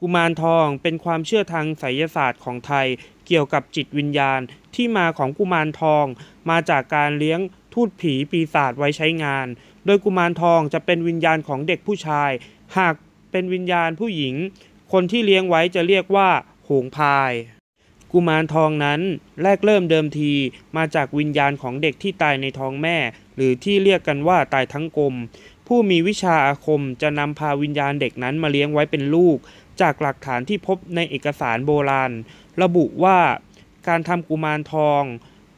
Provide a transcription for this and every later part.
กุมารทองเป็นความเชื่อทางไสยศาสตร์ของไทย เกี่ยวกับจิตวิญญาณที่มาของกุมารทอง มาจากการเลี้ยงทูตผีปีศาจไว้ใช้งาน โดยกุมารทองจะเป็นวิญญาณของเด็กผู้ชาย หากเป็นวิญญาณผู้หญิง คนที่เลี้ยงไว้จะเรียกว่าหงพาย กุมารทองนั้นแรกเริ่มเดิมทีมาจากวิญญาณของเด็กที่ตายในท้องแม่ หรือที่เรียกกันว่าตายทั้งกลมผู้มีวิชาอาคมจะนำพาวิญญาณเด็กนั้นมาเลี้ยงไว้เป็นลูก จากหลักฐานที่พบในเอกสารโบราณ ระบุว่า การทำกุมารทอง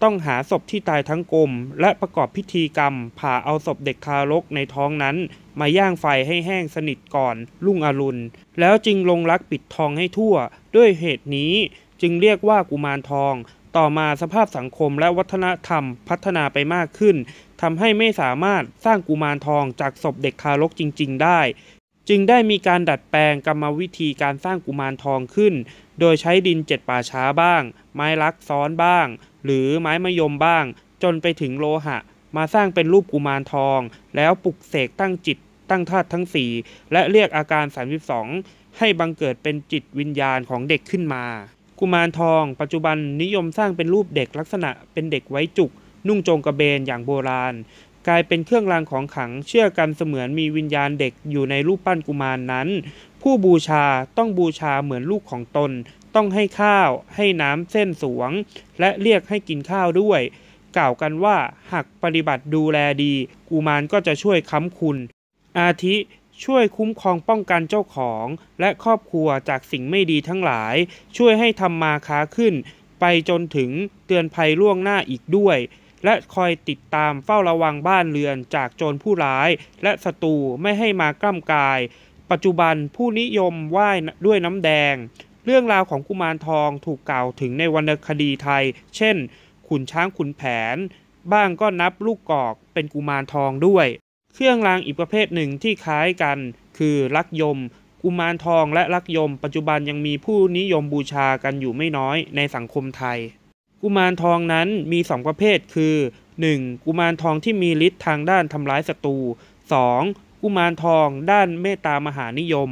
ต้องหาศพที่ตายทั้งกลมและประกอบพิธีกรรม ผ่าเอาศพเด็กคารกในท้องนั้น มาย่างไฟให้แห้งสนิทก่อนลุ่งอรุณ แล้วจึงลงรักปิดทองให้ทั่ว ด้วยเหตุนี้จึงเรียกว่ากุมารทอง ต่อมาสภาพสังคมและวัฒนธรรมพัฒนาไปมากขึ้นทำให้ไม่สามารถสร้างกุมารทองจากศพเด็กทารกจริงๆ ได้ จึงได้มีการดัดแปลงกรรมวิธีการสร้างกุมารทองขึ้น โดยใช้ดินเจ็ดป่าช้าบ้าง ไม้ลักซ้อนบ้าง หรือไม้มะยมบ้าง จนไปถึงโลหะ มาสร้างเป็นรูปกุมารทอง แล้วปลุกเสกตั้งจิต ตั้งธาตุทั้งสี่และเรียกอาการ 32 ให้บังเกิดเป็นจิตวิญญาณของเด็กขึ้นมา กุมารทอง ปัจจุบันนิยมสร้างเป็นรูปเด็กลักษณะเป็นเด็กไว้จุกนุ่งจงกระเบนอย่างโบราณ กลายเป็นเครื่องรางของขังเชื่อกันเสมือนมีวิญญาณเด็กอยู่ในรูปปั้นกุมารนนั้น ผู้บูชาต้องบูชาเหมือนลูกของตน ต้องให้ข้าวให้น้ำเส้นสวง และเรียกให้กินข้าวด้วยกล่าวกันว่าหากปฏิบัติดูแลดี กุมารก็จะช่วยค้ำคุณ อาทิช่วยคุ้มครองป้องกันเจ้าของ และครอบครัวจากสิ่งไม่ดีทั้งหลาย ช่วยให้ทำมาค้าขึ้น ไปจนถึงเตือนภัยล่วงหน้าอีกด้วยและคอยติดตามเฝ้าระวังบ้านเรือนจากโจรผู้ร้ายและศัตรูไม่ให้มากล้ำกาย ปัจจุบันผู้นิยมไหว้ด้วยน้ำแดง เรื่องราวของกุมารทองถูกกล่าวถึงในวรรณคดีไทย เช่น ขุนช้างขุนแผน บ้างก็นับลูกกอกเป็นกุมารทองด้วย เครื่องรางอีกประเภทหนึ่งที่คล้ายกัน คือลักยม กุมารทองและลักยม ปัจจุบันยังมีผู้นิยมบูชากันอยู่ไม่น้อยในสังคมไทยกุมารทองนั้นมี2ประเภทคือ 1. กุมารทองที่มีฤทธิ์ทางด้านทำร้ายศัตรู 2. กุมารทองด้านเมตตามหานิยม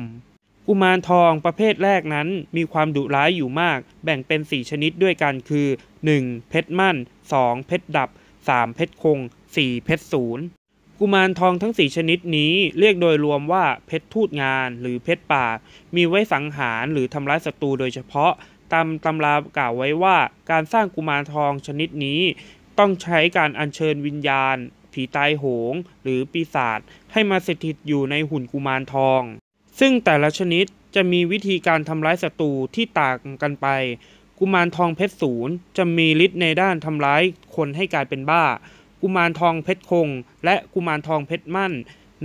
กุมารทองประเภทแรกนั้นมีความดุร้ายอยู่มาก แบ่งเป็น4ชนิดด้วยกันคือ 1. เพชรมั่น 2. เพชรดับ 3. เพชรคง 4. เพชรศูนย์กุมารทองทั้ง4ชนิดนี้เรียกโดยรวมว่าเพชรทูตงาน หรือเพชรป่า มีไว้สังหารหรือทำร้ายศัตรูโดยเฉพาะตามตำรากล่าวไว้ว่าการสร้างกุมารทองชนิดนี้ ต้องใช้การอัญเชิญวิญญาณ ผีตายโหงหรือปีศาจให้มาสถิตอยู่ในหุ่นกุมารทอง ซึ่งแต่ละชนิดจะมีวิธีการทำร้ายศัตรูที่ต่างกันไป กุมารทองเพชรศูนย์จะมีฤทธิ์ในด้านทำร้ายคนให้กลายเป็นบ้า กุมารทองเพชรคง และกุมารทองเพชรมั่น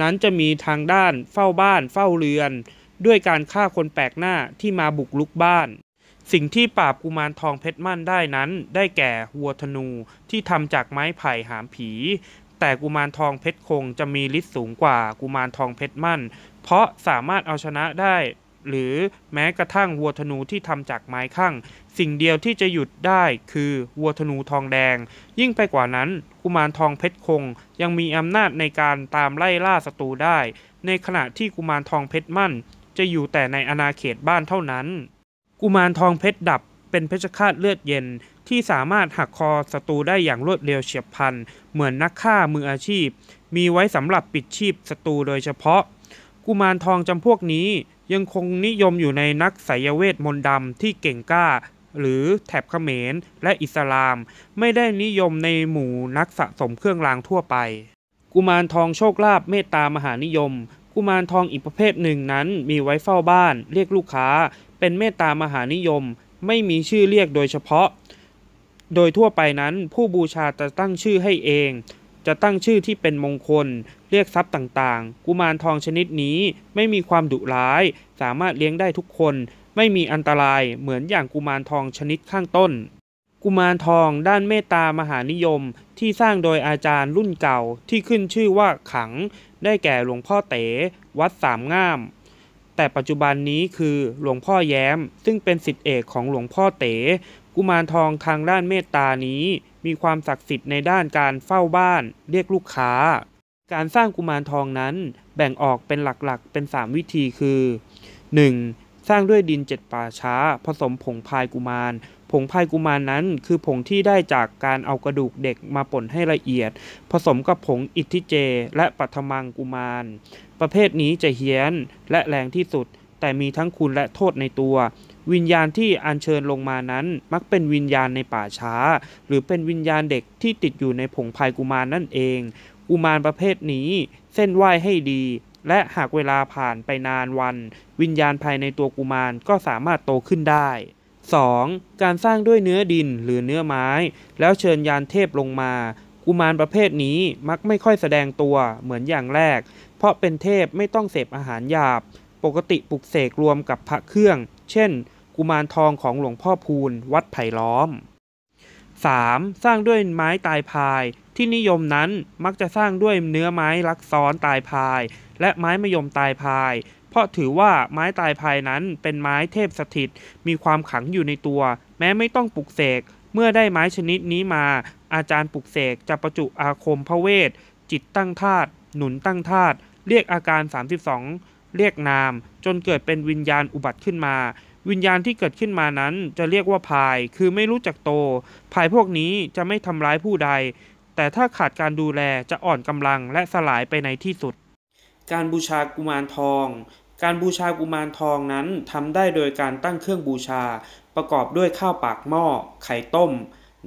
นั้นจะมีทางด้านเฝ้าบ้านเฝ้าเรือน ด้วยการฆ่าคนแปลกหน้าที่มาบุกลุกบ้านสิ่งที่ปราบกุมารทองเพชรมั่นได้นั้นได้แก่วัวธนูที่ทำจากไม้ไผ่หามผี แต่กุมารทองเพชรคงจะมีฤทธิ์สูงกว่ากุมารทองเพชรมั่น เพราะสามารถเอาชนะได้ หรือแม้กระทั่งวัวธนูที่ทำจากไม้ข้างสิ่งเดียวที่จะหยุดได้คือวัวธนูทองแดง ยิ่งไปกว่านั้นกุมารทองเพชรคงยังมีอำนาจในการตามไล่ล่าศัตรูได้ ในขณะที่กุมารทองเพชรมั่นจะอยู่แต่ในอาณาเขตบ้านเท่านั้นกุมารทองเพชรดับเป็นเพชฌฆาตเลือดเย็นที่สามารถหักคอศัตรูได้อย่างรวดเร็วเฉียบพลันเหมือนนักฆ่ามืออาชีพ มีไว้สำหรับปิดชีพศัตรูโดยเฉพาะ กุมารทองจำพวกนี้ ยังคงนิยมอยู่ในนักไสยเวทมนต์ดำที่เก่งกล้า หรือแถบเขมรและอิสลาม ไม่ได้นิยมในหมู่นักสะสมเครื่องรางทั่วไป กุมารทองโชคลาภเมตตามหานิยม กุมารทองอีกประเภทหนึ่งนั้น มีไว้เฝ้าบ้านเรียกลูกค้าเป็นเมตตามหานิยมไม่มีชื่อเรียกโดยเฉพาะ โดยทั่วไปนั้น ผู้บูชาจะตั้งชื่อให้เอง จะตั้งชื่อที่เป็นมงคล เรียกทรัพย์ต่างๆ กุมารทองชนิดนี้ไม่มีความดุร้าย สามารถเลี้ยงได้ทุกคน ไม่มีอันตรายเหมือนอย่างกุมารทองชนิดข้างต้น กุมารทองด้านเมตตามหานิยมที่สร้างโดยอาจารย์รุ่นเก่าที่ขึ้นชื่อว่าขัง ได้แก่หลวงพ่อเต๋วัดสามงามแต่ปัจจุบันนี้คือหลวงพ่อแย้ม ซึ่งเป็นสิทธิเอกของหลวงพ่อเต๋กุมารทองทางด้านเมตตานี้ มีความศักดิ์สิทธิ์ในด้านการเฝ้าบ้าน เรียกลูกค้า การสร้างกุมารทองนั้นแบ่งออกเป็นหลักๆเป็น 3 วิธีคือ 1. สร้างด้วยดินเจ็ดป่าช้า ผสมผงพายกุมารผงพายกุมารนนั้นคือผงที่ได้จากการเอากระดูกเด็กมาป่นให้ละเอียด ผสมกับผงอิทธิเจและปัทมังกุมาร ประเภทนี้จะเฮี้ยนและแรงที่สุด แต่มีทั้งคุณและโทษในตัว วิญญาณที่อัญเชิญลงมานั้นมักเป็นวิญญาณในป่าช้า หรือเป็นวิญญาณเด็กที่ติดอยู่ในผงพายกุมารนนั่นเอง กุมารประเภทนี้เส้นไหวให้ดี และหากเวลาผ่านไปนานวัน วิญญาณภายในตัวกุมารก็สามารถโตขึ้นได้ 2. การสร้างด้วยเนื้อดินหรือเนื้อไม้ แล้วเชิญยานเทพลงมา กุมารประเภทนี้มักไม่ค่อยแสดงตัวเหมือนอย่างแรก เพราะเป็นเทพไม่ต้องเสพอาหารหยาบ ปกติปลุกเสกรวมกับพระเครื่อง เช่น กุมารทองของหลวงพ่อพูลวัดไผ่ล้อม 3. สร้างด้วยไม้ตายพาย ที่นิยมนั้นมักจะสร้างด้วยเนื้อไม้ลักซ้อนตายพาย และไม้มะยมตายพายเพราะถือว่าไม้ตายภายนั้นเป็นไม้เทพสถิต มีความขังอยู่ในตัว แม้ไม่ต้องปลุกเสก เมื่อได้ไม้ชนิดนี้มา อาจารย์ปลุกเสกจะประจุอาคมพระเวท จิตตั้งธาตุหนุนตั้งธาตุเรียกอาการ 32 เรียกนาม จนเกิดเป็นวิญญาณอุบัติขึ้นมา วิญญาณที่เกิดขึ้นมานั้นจะเรียกว่าพาย คือไม่รู้จักโตพายพวกนี้จะไม่ทำร้ายผู้ใด แต่ถ้าขาดการดูแลจะอ่อนกำลังและสลายไปในที่สุด การบูชากุมารทองการบูชากุมารทองนั้นทำได้โดยการตั้งเครื่องบูชา ประกอบด้วยข้าวปากหม้อไข่ต้ม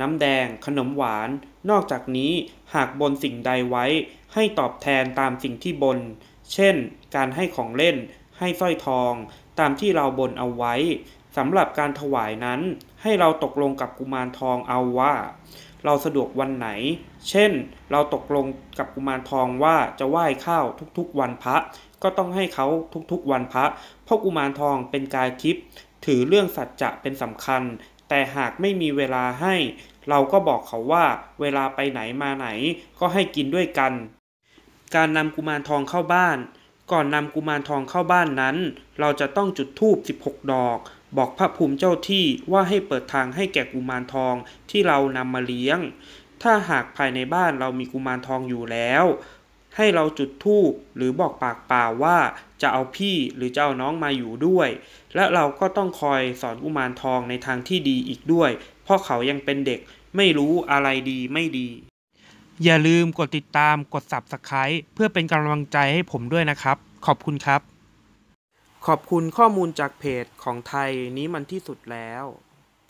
น้ำแดง ขนมหวาน นอกจากนี้หากบนสิ่งใดไว้ให้ตอบแทนตามสิ่งที่บน เช่น การให้ของเล่น ให้สร้อยทอง ตามที่เราบนเอาไว้สำหรับการถวายนั้น ให้เราตกลงกับกุมารทองเอาว่า เราสะดวกวันไหน เช่น เราตกลงกับกุมารทองว่าจะไหว้ข้าวทุกๆ วันพระก็ต้องให้เขาทุกๆวันพระเพราะกุมารทองเป็นกายทิพย์ถือเรื่องสัจจะเป็นสำคัญ แต่หากไม่มีเวลาให้ เราก็บอกเขาว่าเวลาไปไหนมาไหนก็ให้กินด้วยกัน การนำกุมารทองเข้าบ้าน ก่อนนำกุมารทองเข้าบ้านนั้น เราจะต้องจุดธูป16 ดอก บอกพระภูมิเจ้าที่ว่าให้เปิดทางให้แก่กุมารทองที่เรานำมาเลี้ยง ถ้าหากภายในบ้านเรามีกุมารทองอยู่แล้วให้เราจุดธูปหรือบอกปากเปล่าว่าจะเอาพี่หรือจะเอาน้องมาอยู่ด้วย และเราก็ต้องคอยสอนกุมารทองในทางที่ดีอีกด้วย เพราะเขายังเป็นเด็กไม่รู้อะไรดีไม่ดี อย่าลืมกดติดตามกด Subscribe เพื่อเป็นกำลังใจให้ผมด้วยนะครับ ขอบคุณครับ ขอบคุณข้อมูลจากเพจของไทยนี้มันที่สุดแล้ว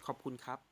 ขอบคุณครับ